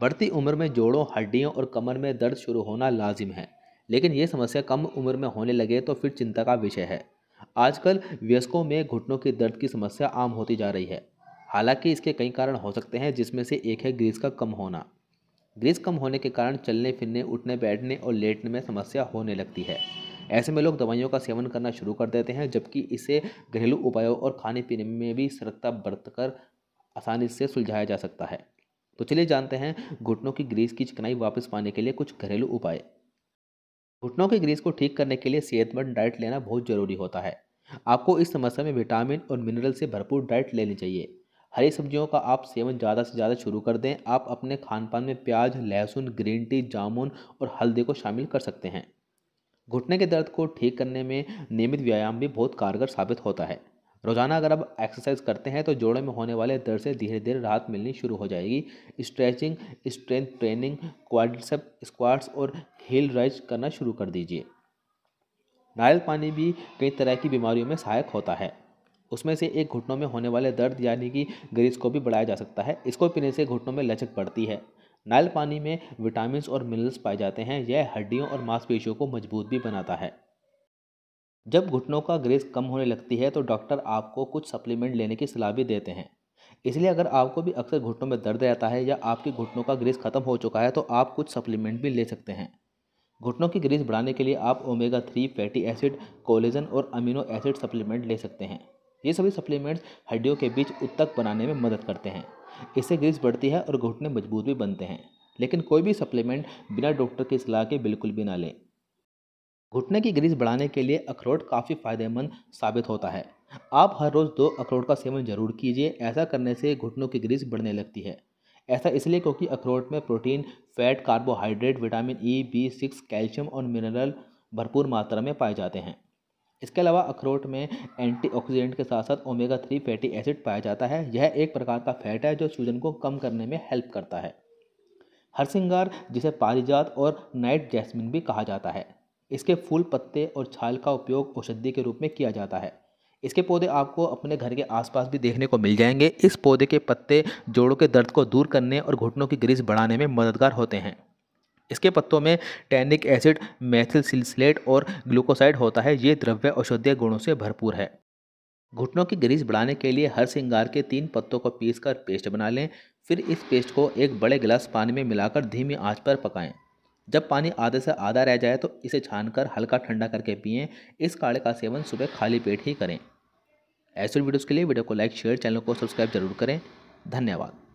बढ़ती उम्र में जोड़ों हड्डियों और कमर में दर्द शुरू होना लाजिम है लेकिन ये समस्या कम उम्र में होने लगे तो फिर चिंता का विषय है आजकल व्यस्कों में घुटनों के दर्द की समस्या आम होती जा रही है हालांकि इसके कई कारण हो सकते हैं जिसमें से एक है ग्रीस का कम होना ग्रीस कम होने के कारण चलने फिरने उठने बैठने और लेटने में समस्या होने लगती है ऐसे में लोग दवाइयों का सेवन करना शुरू कर देते हैं जबकि इसे घरेलू उपायों और खाने पीने में भी सरकता बरत कर आसानी से सुलझाया जा सकता है तो चलिए जानते हैं घुटनों की ग्रीस की चिकनाई वापस पाने के लिए कुछ घरेलू उपाय घुटनों की ग्रीस को ठीक करने के लिए सेहतमंद डाइट लेना बहुत जरूरी होता है आपको इस समस्या में विटामिन और मिनरल से भरपूर डाइट लेनी चाहिए हरी सब्जियों का आप सेवन ज़्यादा से ज़्यादा शुरू कर दें आप अपने खान पान में प्याज लहसुन ग्रीन टी जामुन और हल्दी को शामिल कर सकते हैं घुटने के दर्द को ठीक करने में नियमित व्यायाम भी बहुत कारगर साबित होता है रोज़ाना अगर आप एक्सरसाइज करते हैं तो जोड़ों में होने वाले दर्द से धीरे धीरे राहत मिलनी शुरू हो जाएगी stretching strength training quadricep squats और हिल राइज करना शुरू कर दीजिए नारियल पानी भी कई तरह की बीमारियों में सहायक होता है उसमें से एक घुटनों में होने वाले दर्द यानी कि ग्रीस को भी बढ़ाया जा सकता है इसको पीने से घुटनों में लचक बढ़ती है नारियल पानी में विटामिन और मिनरल्स पाए जाते हैं यह हड्डियों और मांसपेशियों को मजबूत भी बनाता है जब घुटनों का ग्रेस कम होने लगती है तो डॉक्टर आपको कुछ सप्लीमेंट लेने की सलाह भी देते हैं इसलिए अगर आपको भी अक्सर घुटनों में दर्द रहता है या आपके घुटनों का ग्रेस खत्म हो चुका है तो आप कुछ सप्लीमेंट भी ले सकते हैं घुटनों की ग्रेस बढ़ाने के लिए आप omega three fatty acid collagen और अमीनो एसिड सप्लीमेंट ले सकते हैं ये सभी सप्लीमेंट्स हड्डियों के बीच उत्तक बनाने में मदद करते हैं इससे ग्रीस बढ़ती है और घुटने मजबूत भी बनते हैं लेकिन कोई भी सप्लीमेंट बिना डॉक्टर की सलाह के बिल्कुल भी ना लें घुटने की ग्रीस बढ़ाने के लिए अखरोट काफ़ी फायदेमंद साबित होता है आप हर रोज़ दो अखरोट का सेवन जरूर कीजिए ऐसा करने से घुटनों की ग्रीस बढ़ने लगती है ऐसा इसलिए क्योंकि अखरोट में protein fat carbohydrate vitamin E B six calcium और मिनरल भरपूर मात्रा में पाए जाते हैं इसके अलावा अखरोट में एंटीऑक्सीडेंट के साथ साथ ओमेगा थ्री फैटी एसिड पाया जाता है यह एक प्रकार का फैट है जो सूजन को कम करने में हेल्प करता है हरसिंगार जिसे पारिजात और नाइट जैस्मिन भी कहा जाता है इसके फूल पत्ते और छाल का उपयोग औषधि के रूप में किया जाता है इसके पौधे आपको अपने घर के आसपास भी देखने को मिल जाएंगे इस पौधे के पत्ते जोड़ों के दर्द को दूर करने और घुटनों की ग्रीस बढ़ाने में मददगार होते हैं इसके पत्तों में टैनिक एसिड मैथिल सिलसिलेट और ग्लूकोसाइड होता है ये द्रव्य औषधीय गुणों से भरपूर है घुटनों की ग्रीस बढ़ाने के लिए हर सिंगार के तीन पत्तों को पीसकर पेस्ट बना लें फिर इस पेस्ट को एक बड़े गिलास पानी में मिलाकर धीमी आंच पर पकाएं जब पानी आधे से आधा रह जाए तो इसे छानकर हल्का ठंडा करके पिए इस काढ़े का सेवन सुबह खाली पेट ही करें ऐसे वीडियोज़ के लिए वीडियो को लाइक शेयर चैनल को सब्सक्राइब जरूर करें धन्यवाद